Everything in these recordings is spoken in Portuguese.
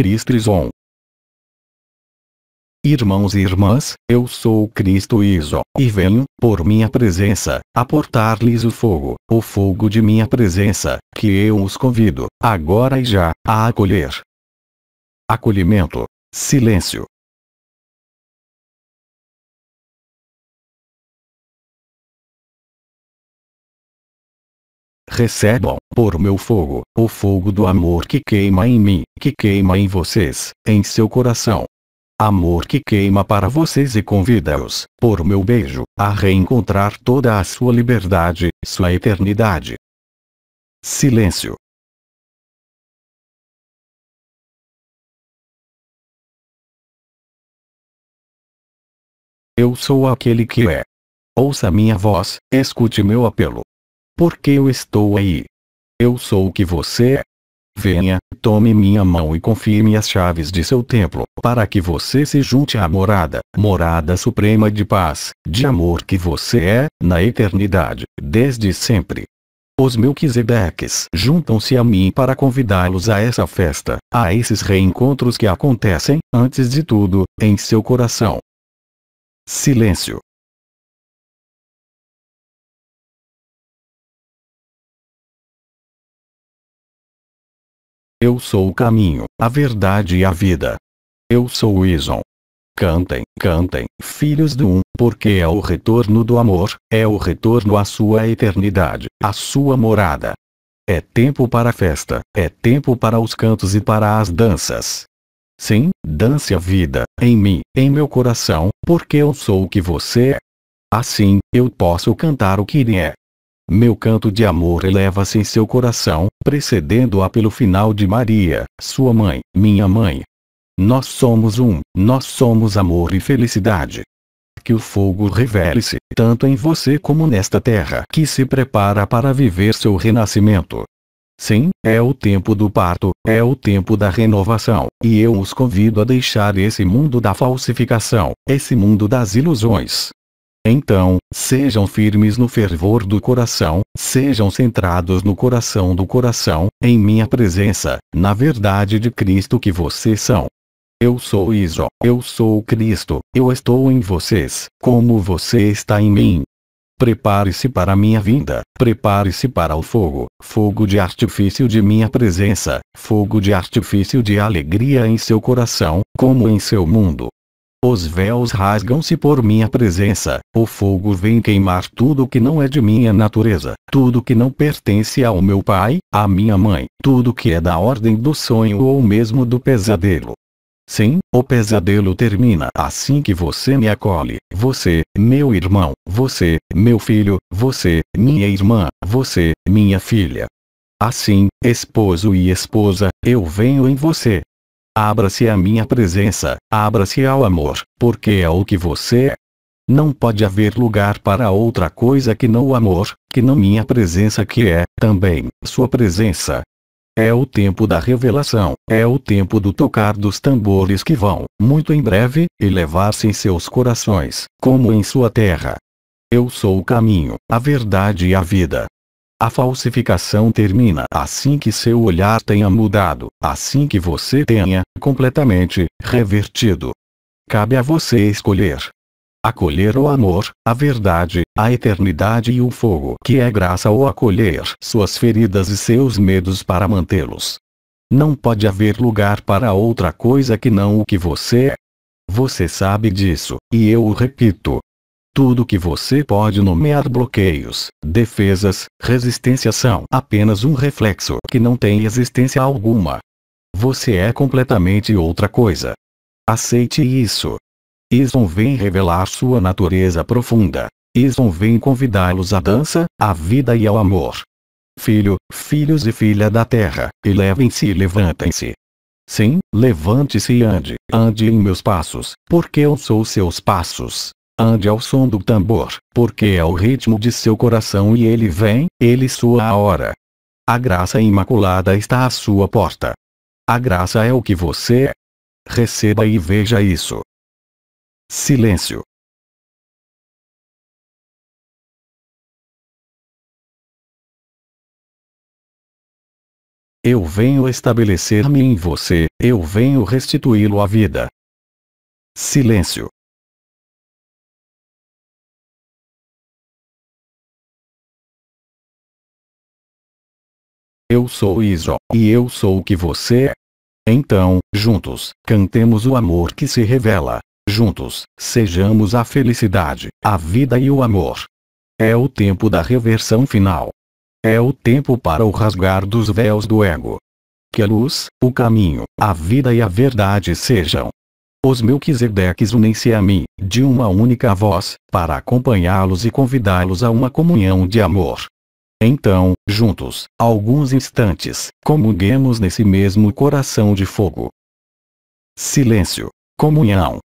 Cristo Trison. Irmãos e irmãs, eu sou Cristo Iso, e venho, por minha presença, aportar-lhes o fogo, o fogo de minha presença, que eu os convido, agora e já, a acolher. Acolhimento. Silêncio. recebam, por meu fogo, o fogo do amor que queima em mim, que queima em vocês, em seu coração. Amor que queima para vocês e convida-os, por meu beijo, a reencontrar toda a sua liberdade, sua eternidade. Silêncio. Eu sou aquele que é. Ouça minha voz, escute meu apelo. Porque eu estou aí. Eu sou o que você é. Venha, tome minha mão e confirme as chaves de seu templo, para que você se junte à morada, morada suprema de paz, de amor que você é, na eternidade, desde sempre. Os Melquisedeques juntam-se a mim para convidá-los a essa festa, a esses reencontros que acontecem, antes de tudo, em seu coração. Silêncio. Eu sou o caminho, a verdade e a vida. Eu sou o Ison. Cantem, cantem, filhos do um, porque é o retorno do amor, é o retorno à sua eternidade, à sua morada. É tempo para a festa, é tempo para os cantos e para as danças. Sim, dance a vida, em mim, em meu coração, porque eu sou o que você é. Assim, eu posso cantar o que ele é. Meu canto de amor eleva-se em seu coração, precedendo-a pelo final de Maria, sua mãe, minha mãe. Nós somos um, nós somos amor e felicidade. Que o fogo revele-se, tanto em você como nesta terra que se prepara para viver seu renascimento. Sim, é o tempo do parto, é o tempo da renovação, e eu os convido a deixar esse mundo da falsificação, esse mundo das ilusões, então, sejam firmes no fervor do coração, sejam centrados no coração do coração, em minha presença, na verdade de Cristo que vocês são. Eu sou Iso, eu sou Cristo, eu estou em vocês, como você está em mim. Prepare-se para minha vinda, prepare-se para o fogo, fogo de artifício de minha presença, fogo de artifício de alegria em seu coração, como em seu mundo, os véus rasgam-se por minha presença, o fogo vem queimar tudo que não é de minha natureza, tudo que não pertence ao meu pai, à minha mãe, tudo que é da ordem do sonho ou mesmo do pesadelo. Sim, o pesadelo termina assim que você me acolhe. Você, meu irmão, você, meu filho, você, minha irmã, você, minha filha. Assim, esposo e esposa, eu venho em você, Abra-se à minha presença, abra-se ao amor, porque é o que você é. Não pode haver lugar para outra coisa que não o amor, que não minha presença que é, também, sua presença. É o tempo da revelação, é o tempo do tocar dos tambores que vão, muito em breve, elevar-se em seus corações, como em sua terra. Eu sou o caminho, a verdade e a vida. A falsificação termina assim que seu olhar tenha mudado, assim que você tenha, completamente, revertido. Cabe a você escolher. Acolher o amor, a verdade, a eternidade e o fogo que é graça ou acolher suas feridas e seus medos para mantê-los. Não pode haver lugar para outra coisa que não o que você é. Você sabe disso, e eu o repito, tudo que você pode nomear bloqueios, defesas, resistência são apenas um reflexo que não tem existência alguma. Você é completamente outra coisa. Aceite isso. Ison vem revelar sua natureza profunda. Ison vem convidá-los à dança, à vida e ao amor. Filho, filhos e filha da terra, elevem-se e levantem-se. Sim, levante-se e ande, ande em meus passos, porque eu sou seus passos ande ao som do tambor, porque é o ritmo de seu coração e ele vem, ele soa a hora. A graça imaculada está à sua porta. A graça é o que você é. Receba e veja isso. Silêncio. Eu venho estabelecer-me em você, eu venho restituí-lo à vida. Silêncio. Eu sou Iso, e eu sou o que você é. Então, juntos, cantemos o amor que se revela. Juntos, sejamos a felicidade, a vida e o amor. É o tempo da reversão final. É o tempo para o rasgar dos véus do ego. Que a luz, o caminho, a vida e a verdade sejam os Melquisedeques unem-se a mim, de uma única voz, para acompanhá-los e convidá-los a uma comunhão de amor. Então, juntos, alguns instantes, comunguemos nesse mesmo coração de fogo. Silêncio. Comunhão.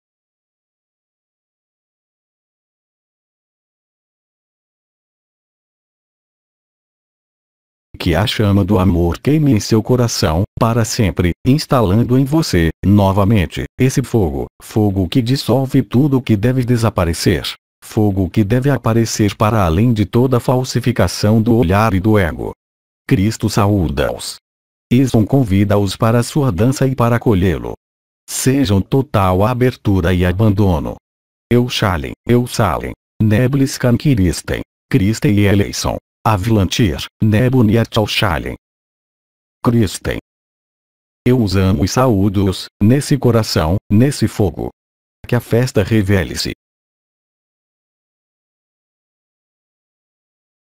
que a chama do amor queime em seu coração, para sempre, instalando em você, novamente, esse fogo, fogo que dissolve tudo o que deve desaparecer fogo que deve aparecer para além de toda falsificação do olhar e do ego. Cristo saúda-os. Eston convida-os para sua dança e para acolhê-lo. Sejam total abertura e abandono. Eu chalem, eu salem, neblis cankiristen, Christen e eleison, avilantir, nebuniet ao chalem. Christen. Eu os amo e saúdo-os, nesse coração, nesse fogo. Que a festa revele-se.